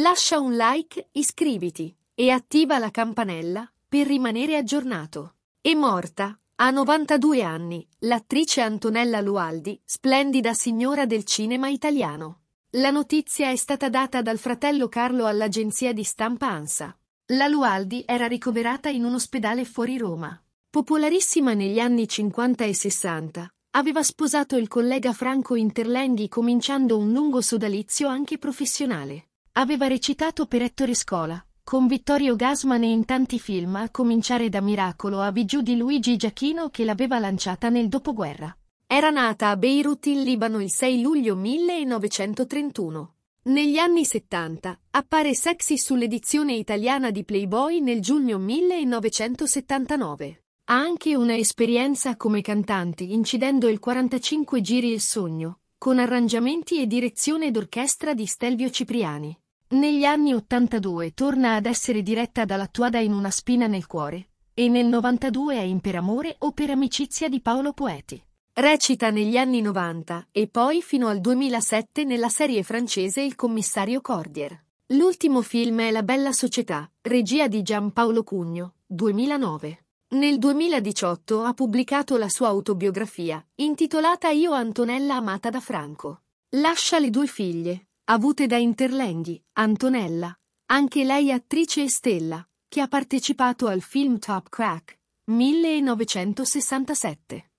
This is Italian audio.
Lascia un like, iscriviti e attiva la campanella per rimanere aggiornato. È morta, a 92 anni, l'attrice Antonella Lualdi, splendida signora del cinema italiano. La notizia è stata data dal fratello Carlo all'agenzia di stampa ANSA. La Lualdi era ricoverata in un ospedale fuori Roma. Popolarissima negli anni 50 e 60, aveva sposato il collega Franco Interlenghi cominciando un lungo sodalizio anche professionale. Aveva recitato per Ettore Scola, con Vittorio Gasman e in tanti film, a cominciare da Miracolo a Bijou di Luigi Giacchino che l'aveva lanciata nel dopoguerra. Era nata a Beirut in Libano il 6 luglio 1931. Negli anni 70 appare sexy sull'edizione italiana di Playboy nel giugno 1979. Ha anche una esperienza come cantante incidendo il 45 giri Il Sogno, con arrangiamenti e direzione d'orchestra di Stelvio Cipriani. Negli anni 82 torna ad essere diretta dalla Tuada in Una spina nel cuore, e nel 92 è in Per amore o per amicizia di Paolo Poeti. Recita negli anni 90 e poi fino al 2007 nella serie francese Il commissario Cordier. L'ultimo film è La bella società, regia di Giampaolo Cugno, 2009. Nel 2018 ha pubblicato la sua autobiografia, intitolata Io Antonella amata da Franco. Lascia le due figlie, avute da Interlenghi, Antonella, anche lei attrice e stella, che ha partecipato al film Top Crack 1967.